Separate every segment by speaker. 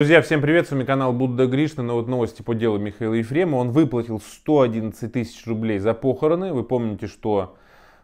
Speaker 1: Друзья, всем привет, с вами канал Будда Гришна, но ну вот новости по делу Михаила Ефремова. Он выплатил 111 тысяч рублей за похороны. Вы помните, что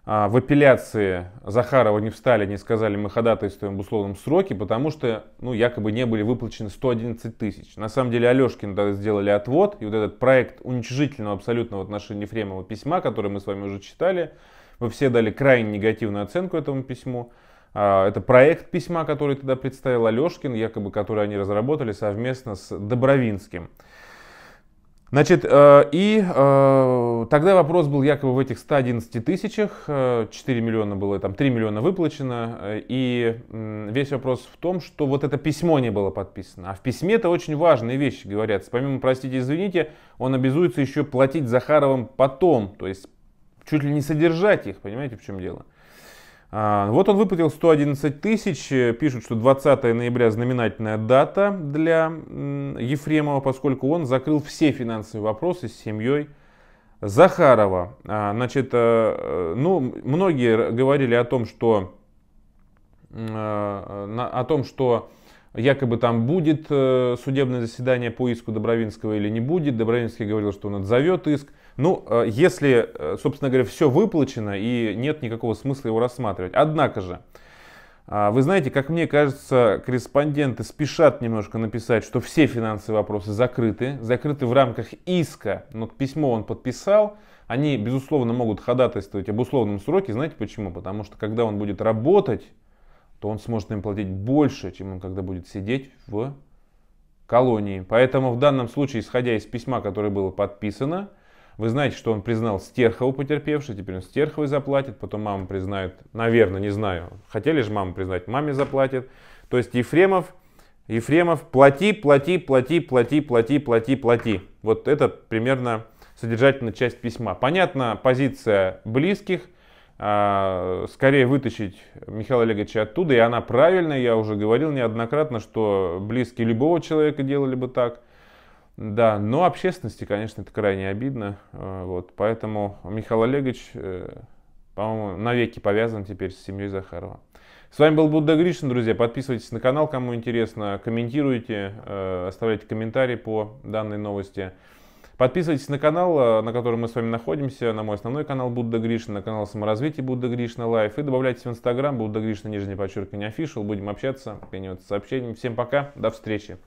Speaker 1: а, в апелляции Захарова не встали, не сказали, мы ходатайствуем в условном сроке, потому что, ну, якобы не были выплачены 111 тысяч. На самом деле Алешкин да, сделали отвод, и вот этот проект уничижительного абсолютно в отношении Ефремова письма, который мы с вами уже читали, вы все дали крайне негативную оценку этому письму. А, это проект письма, который тогда представил Алешкин, якобы который они разработали совместно с Добровинским. Значит, э, и э, тогда вопрос был якобы в этих 111 тысячах, 4 э, миллиона было, там 3 миллиона выплачено, и весь вопрос в том, что вот это письмо не было подписано. А в письме это очень важные вещи, говорят. Помимо, простите, извините, он обязуется еще платить Захаровым потом, то есть чуть ли не содержать их, понимаете, в чем дело. А, вот он выплатил 111 тысяч, э, пишут, что 20 ноября знаменательная дата для Ефремова, поскольку он закрыл все финансовые вопросы с семьей Захарова. А, значит, э, э, ну, многие говорили о том, что, о том, что Якобы там будет э, судебное заседание по иску Добровинского или не будет. Добровинский говорил, что он отзовет иск. Ну, э, если, э, собственно говоря, все выплачено и нет никакого смысла его рассматривать. Однако же, а, вы знаете, как мне кажется, корреспонденты спешат немножко написать, что все финансовые вопросы закрыты, закрыты в рамках иска. Но письмо он подписал, они, безусловно, могут ходатайствовать об условном сроке. Знаете почему? Потому что когда он будет работать, то он сможет им платить больше, чем он когда будет сидеть в колонии. Поэтому в данном случае, исходя из письма, которое было подписано, вы знаете, что он признал Стерхову потерпевшей, теперь он Стерховой заплатит, потом мама признает, наверное, не знаю, хотели же маму признать, маме заплатит. То есть Ефремов, Ефремов, плати, плати, плати, плати, плати, плати, плати. Вот это примерно содержательная часть письма. Понятно, позиция близких, а, скорее вытащить Михаила Олеговича оттуда. И она правильная, я уже говорил неоднократно, что близкие любого человека делали бы так. Да, но общественности, конечно, это крайне обидно. А, вот, поэтому Михаил Олегович, э, по-моему, навеки повязан теперь с семьей Захарова. С вами был Будда Гришин, друзья. Подписывайтесь на канал, кому интересно. Комментируйте, э, оставляйте комментарии по данной новости. Подписывайтесь на канал, э, на котором мы с вами находимся, на мой основной канал Будда Гришна, на канал саморазвития Будда Гришна Лайф. И добавляйтесь в Инстаграм Будда Гришна, нижнее подчеркивание, official. Будем общаться, принимать сообщения. Всем пока, до встречи.